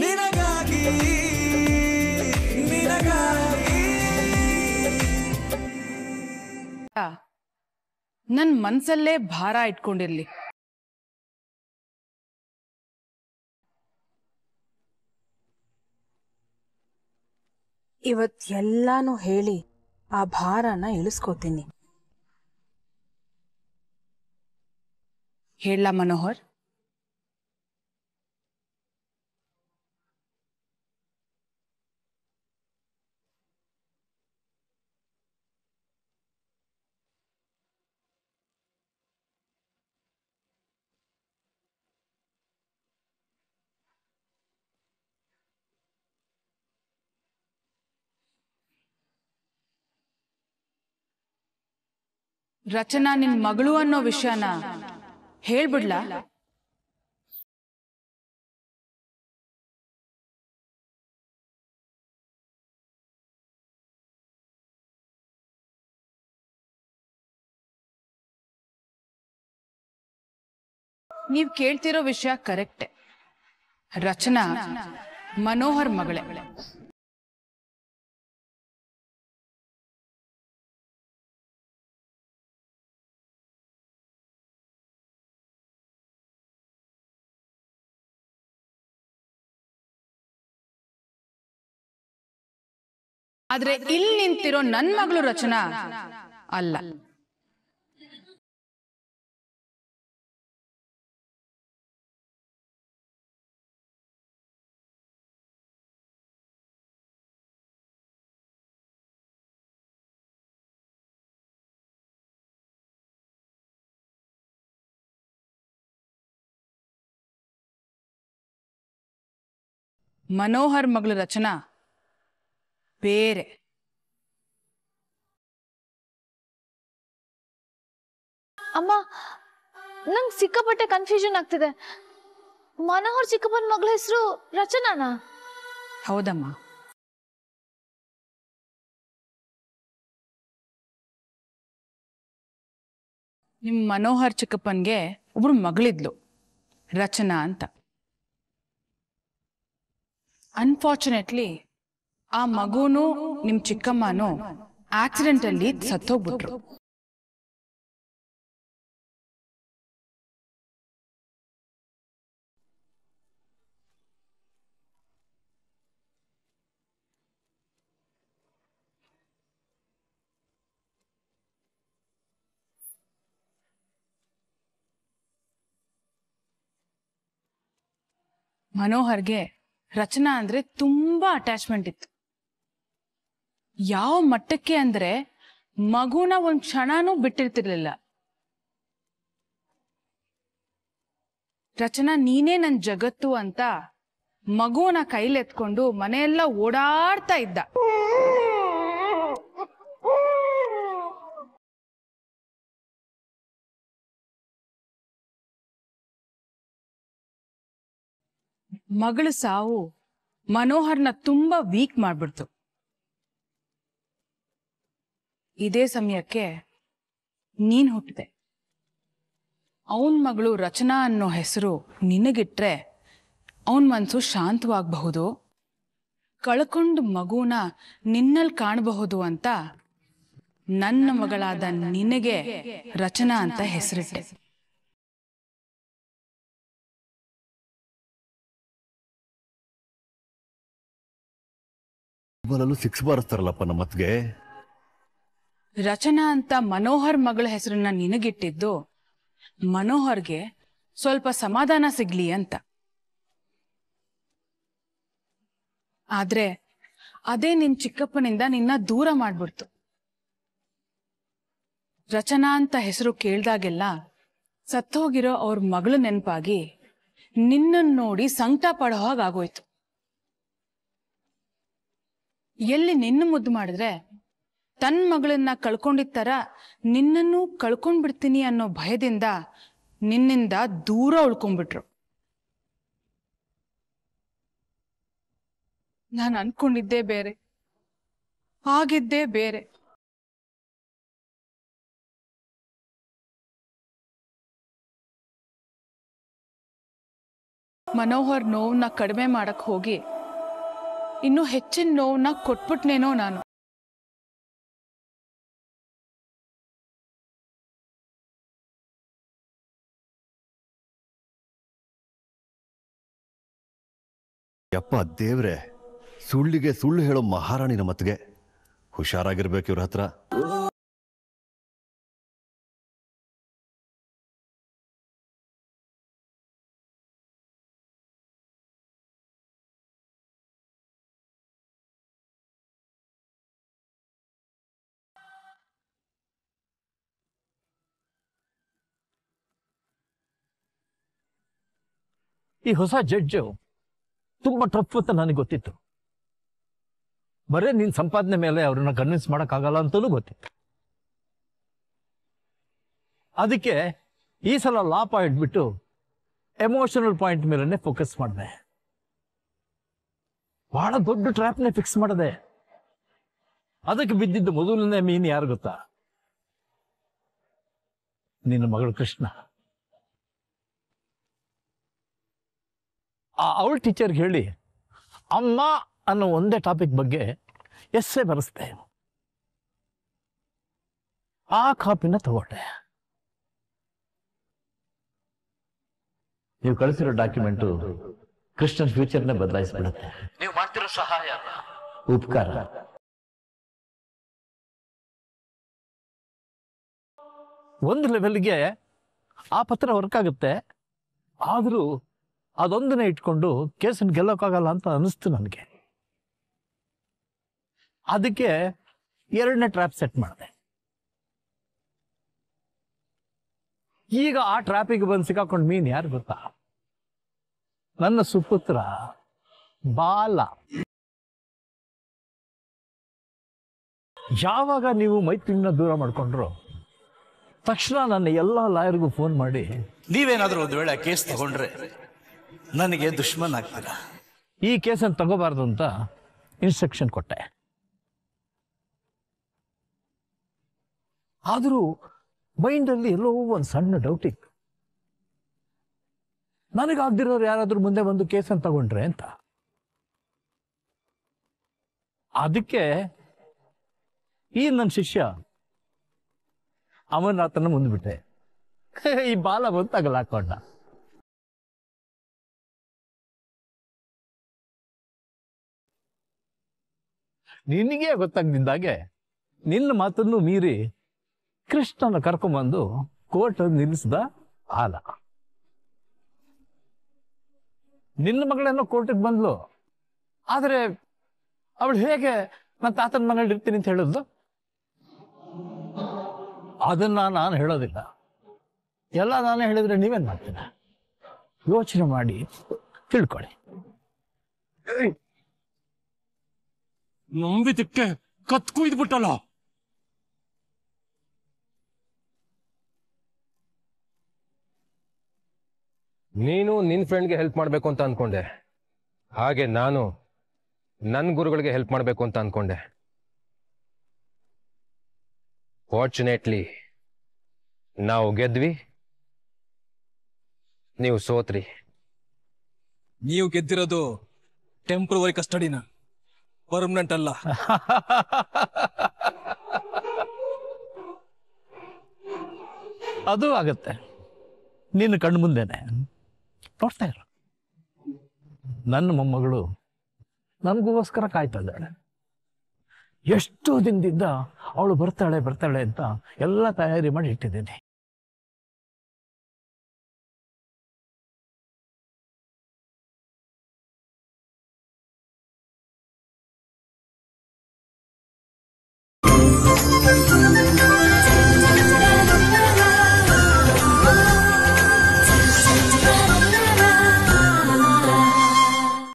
ನಿನಗಾಗಿ ನಿನಗಾಗಿ ನನ್ ಮನ್ಸಲ್ಲೇ ಭಾರ ಇಟ್ಕೊಂಡಿರ್ಲಿ ಇವತ್ ಎಲ್ಲಾನು ಹೇಳಿ ಆ ಭಾರನ ಇಳಿಸ್ಕೋತೀನಿ ಹೇಳ ಮನೋಹರ್ ರಚನಾ ನಿನ್ ಮಗಳು ಅನ್ನೋ ವಿಷಯನ ಹೇಳ್ಬಿಡ್ಲಾ ನೀವ್ ಕೇಳ್ತಿರೋ ವಿಷಯ ಕರೆಕ್ಟ್ ರಚನಾ ಮನೋಹರ್ ಮಗಳೇ ಆದ್ರೆ ಇಲ್ಲಿ ನಿಂತಿರೋ ನನ್ ಮಗಳು ರಚನಾ ಅಲ್ಲ ಮನೋಹರ್ ಮಗಳು ರಚನಾ ಬೇರೆ ಅಮ್ಮ ನಂಗ್ ಸಿಕ್ಕಾಪಟ್ಟೆ ಕನ್ಫ್ಯೂಷನ್ ಆಗ್ತಿದೆ ಮನೋಹರ್ ಚಿಕ್ಕಪ್ಪನ ಮಗಳ ಹೆಸರು ರಚನಾನಾ ಹೌದಮ್ಮ ನಿಮ್ ಮನೋಹರ್ ಚಿಕ್ಕಪ್ಪನ್ಗೆ ಒಬ್ರು ಮಗಳಿದ್ಲು ರಚನಾ ಅಂತ ಅನ್ಫಾರ್ಚುನೇಟ್ಲಿ ಆ ಮಗುನು ನಿಮ್ ಚಿಕ್ಕಮ್ಮನೂ ಆಕ್ಸಿಡೆಂಟ್ ಅಲ್ಲಿ ಸತ್ತೋಗ್ಬಿಟ್ರು ಮನೋಹರ್ಗೆ ರಚನಾ ಅಂದ್ರೆ ತುಂಬಾ ಅಟ್ಯಾಚ್ಮೆಂಟ್ ಇತ್ತು ಯಾವ ಮಟ್ಟಕ್ಕೆ ಅಂದ್ರೆ ಮಗುನ ಒಂದ್ ಕ್ಷಣನೂ ಬಿಟ್ಟಿರ್ತಿರ್ಲಿಲ್ಲ ರಚನಾ ನೀನೇ ನನ್ ಜಗತ್ತು ಅಂತ ಮಗುನ ಕೈಲೆತ್ಕೊಂಡು ಮನೆಯೆಲ್ಲ ಓಡಾಡ್ತಾ ಇದ್ದ ಮಗಳು ಸಾವು ಮನೋಹರ್ನ ತುಂಬಾ ವೀಕ್ ಮಾಡ್ಬಿಡ್ತು ಇದೇ ಸಮಯಕ್ಕೆ ನೀನ್ ಹುಟ್ಟಿದೆ ಅವನ್ ಮಗಳು ರಚನಾ ಅನ್ನೋ ಹೆಸರು ನಿನಗಿಟ್ರೆ ಅವನ್ ಮನಸ್ಸು ಶಾಂತವಾಗಬಹುದು ಕಳ್ಕೊಂಡು ಮಗುನ ನಿನ್ನಲ್ಲಿ ಕಾಣಬಹುದು ಅಂತ ನನ್ನ ಮಗಳಾದ ನಿನಗೆ ರಚನಾ ಅಂತ ಹೆಸರಿಟ್ಟೆ ಸಿಕ್ಸ್ ಬಾರಿಸ್ತಾರಲ್ಲಪ್ಪ ನಮ್ಮತ್ಗೆ ರಚನಾ ಅಂತ ಮನೋಹರ್ ಮಗಳ ಹೆಸರನ್ನ ನಿನಗಿಟ್ಟಿದ್ದು ಮನೋಹರ್ಗೆ ಸ್ವಲ್ಪ ಸಮಾಧಾನ ಸಿಗ್ಲಿ ಅಂತ ಆದ್ರೆ ಅದೇ ನಿನ್ ಚಿಕ್ಕಪ್ಪನಿಂದ ನಿನ್ನ ದೂರ ಮಾಡ್ಬಿಡ್ತು ರಚನಾ ಅಂತ ಹೆಸರು ಕೇಳ್ದಾಗೆಲ್ಲ ಸತ್ತೋಗಿರೋ ಅವ್ರ ಮಗಳು ನೆನಪಾಗಿ ನಿನ್ನನ್ನು ನೋಡಿ ಸಂಕಟ ಪಡೋ ಹಾಗಾಗೋಯ್ತು ಎಲ್ಲಿ ನಿನ್ನ ಮುದ್ದು ಮಾಡಿದ್ರೆ ತನ್ನ ಮಗಳನ್ನ ಕಳ್ಕೊಂಡಿರ್ತಾರ ನಿನ್ನನ್ನು ಕಳ್ಕೊಂಡ್ಬಿಡ್ತೀನಿ ಅನ್ನೋ ಭಯದಿಂದ ನಿನ್ನಿಂದ ದೂರ ಉಳ್ಕೊಂಡ್ಬಿಟ್ರು ನಾನು ಅನ್ಕೊಂಡಿದ್ದೆ ಬೇರೆ ಆಗಿದ್ದೇ ಬೇರೆ ಮನೋಹರ್ ನೋವನ್ನ ಕಡಿಮೆ ಮಾಡಕ್ ಹೋಗಿ ಇನ್ನೂ ಹೆಚ್ಚಿನ ನೋವನ್ನ ಕೊಟ್ಬಿಟ್ನೇನೋ ನಾನು ಅಪ್ಪ ದೇವ್ರೆ ಸುಳ್ಳಿಗೆ ಸುಳ್ಳು ಹೇಳೋ ಮಹಾರಾಣಿನ ಮತ್ಗೆ ಹುಷಾರಾಗಿರ್ಬೇಕು ಇವ್ರ ಹತ್ರ ಈ ಹೊಸ ಜಡ್ಜು ತುಂಬ ಟಫ್ ಅಂತ ನನಗೆ ಗೊತ್ತಿತ್ತು ಬರೀ ನಿನ್ ಸಂಪಾದನೆ ಮೇಲೆ ಅವ್ರನ್ನ ಕನ್ವಿನ್ಸ್ ಆಗಲ್ಲ ಅಂತಲೂ ಗೊತ್ತಿತ್ತು ಅದಕ್ಕೆ ಈ ಸಲ ಲಾ ಪಾಯಿಂಟ್ ಬಿಟ್ಟು ಎಮೋಷನಲ್ ಪಾಯಿಂಟ್ ಮೇಲೇ ಫೋಕಸ್ ಮಾಡಿದೆ ಬಹಳ ದೊಡ್ಡ ಟ್ರ್ಯಾಪ್ನೇ ಫಿಕ್ಸ್ ಮಾಡಿದೆ ಅದಕ್ಕೆ ಬಿದ್ದಿದ್ದ ಮೊದಲನೇ ಮೀನು ಯಾರು ಗೊತ್ತಾ ನಿನ್ನ ಮಗಳು ಕೃಷ್ಣ ಅವಳ ಟೀಚರ್ಗೆ ಹೇಳಿ ಅಮ್ಮ ಅನ್ನೋ ಒಂದೇ ಟಾಪಿಕ್ ಬಗ್ಗೆ ಎಸ್ಸೆ ಬರೆಸ್ದೆ ಆ ಕಾಪಿನ ತಗೊಂಡೆ ನೀವು ಕಳಿಸಿರೋ ಡಾಕ್ಯುಮೆಂಟು ಕೃಷ್ಣನ್ ಫ್ಯೂಚರ್ನೇ ಬದಲಾಯಿಸ್ಬಿಡುತ್ತೆ ನೀವು ಮಾಡ್ತಿರೋ ಸಹಾಯ ಉಪಕಾರ ಒಂದು ಲೆವೆಲ್ಗೆ ಆ ಪತ್ರ ವರ್ಕ್ ಆಗುತ್ತೆ ಆದರೂ ಅದೊಂದನ್ನೇ ಇಟ್ಕೊಂಡು ಕೇಸನ್ನು ಗೆಲ್ಲೋಕ್ಕಾಗಲ್ಲ ಅಂತ ಅನಿಸ್ತು ನನಗೆ ಅದಕ್ಕೆ ಎರಡನೇ ಟ್ರ್ಯಾಪ್ ಸೆಟ್ ಮಾಡಿದೆ ಈಗ ಆ ಟ್ರ್ಯಾಪಿಗೆ ಬಂದು ಸಿಕ್ಕಾಕೊಂಡು ಮೀನು ಯಾರು ಗೊತ್ತಾ ನನ್ನ ಸುಪುತ್ರ ಬಾಲ ಯಾವಾಗ ನೀವು ಮೈತ್ರಿನ ದೂರ ಮಾಡ್ಕೊಂಡ್ರು ತಕ್ಷಣ ನನ್ನ ಎಲ್ಲ ಲಾಯರ್ಗೂ ಫೋನ್ ಮಾಡಿ ನೀವೇನಾದರೂ ಒಂದು ವೇಳೆ ಕೇಸ್ ತಗೊಂಡ್ರೆ ನನಗೆ ದುಶ್ಮನ್ ಆಗ್ತೀರ ಈ ಕೇಸನ್ನು ತಗೋಬಾರ್ದು ಅಂತ ಇನ್ಸ್ಟ್ರಕ್ಷನ್ ಕೊಟ್ಟೆ ಆದರೂ ಮೈಂಡಲ್ಲಿ ಎಲ್ಲೋ ಒಂದು ಸಣ್ಣ ಡೌಟ್ ಇತ್ತು ನನಗಾಗ್ದಿರೋರು ಯಾರಾದ್ರೂ ಮುಂದೆ ಬಂದು ಕೇಸನ್ನು ತಗೊಂಡ್ರೆ ಅಂತ ಅದಕ್ಕೆ ಈ ನನ್ನ ಶಿಷ್ಯ ಅಮರನಾಥನ ಮುಂದ್ಬಿಟ್ಟೆ ಈ ಬಾಲ ಬಂತಾಗಲ್ಲ ಹಾಕೊಂಡ ನಿನಗೆ ಗೊತ್ತಾಗ್ದಿದ್ದಾಗೆ ನಿನ್ನ ಮಾತನ್ನು ಮೀರಿ ಕೃಷ್ಣನ ಕರ್ಕೊಂಬಂದು ಕೋರ್ಟ್ ನಿಲ್ಲಿಸಿದ ಆಲ ನಿನ್ನ ಮಗಳನ್ನು ಕೋರ್ಟಿಗೆ ಬಂದ್ಲು ಆದರೆ ಅವಳು ಹೇಗೆ ನನ್ನ ತಾತನ ಮಗಳು ಇರ್ತೀನಿ ಅಂತ ಹೇಳೋದು ಅದನ್ನ ನಾನು ಹೇಳೋದಿಲ್ಲ ಎಲ್ಲ ನಾನು ಹೇಳಿದ್ರೆ ನೀವೇನ್ ಮಾಡ್ತೀನಿ ಯೋಚನೆ ಮಾಡಿ ತಿಳ್ಕೊಳ್ಳಿ ನಂಬಿದಕ್ಕೆ ಕತ್ ಕುಯ್ದ್ಬಿಟ್ಟಲ್ಲ ನೀನು ನಿನ್ ಫ್ರೆಂಡ್ಗೆ ಹೆಲ್ಪ್ ಮಾಡ್ಬೇಕು ಅಂತ ಅನ್ಕೊಂಡೆ ಹಾಗೆ ನಾನು ನನ್ನ ಗುರುಗಳಿಗೆ ಹೆಲ್ಪ್ ಮಾಡ್ಬೇಕು ಅಂತ ಅನ್ಕೊಂಡೆ ಫಾರ್ಚುನೇಟ್ಲಿ ನಾವು ಗೆದ್ವಿ ನೀವು ಸೋತ್ರಿ ನೀವು ಗೆದ್ದಿರೋದು ಟೆಂಪ್ರವರಿ ಕಸ್ಟಡಿನ ಪರ್ಮನೆಂಟ್ ಅಲ್ಲ ಅದು ಆಗತ್ತೆ ನಿನ್ನ ಕಣ್ಣು ಮುಂದೆನೆ ನೋಡ್ತಾ ಇರು ನನ್ನ ಮೊಮ್ಮಗಳು ನನಗೋಸ್ಕರ ಕಾಯ್ತಾ ಇದ್ದಾಳೆ ಎಷ್ಟು ದಿನದಿಂದ ಅವಳು ಬರ್ತಾಳೆ ಬರ್ತಾಳೆ ಅಂತ ಎಲ್ಲ ತಯಾರಿ ಮಾಡಿ ಇಟ್ಟಿದ್ದೀನಿ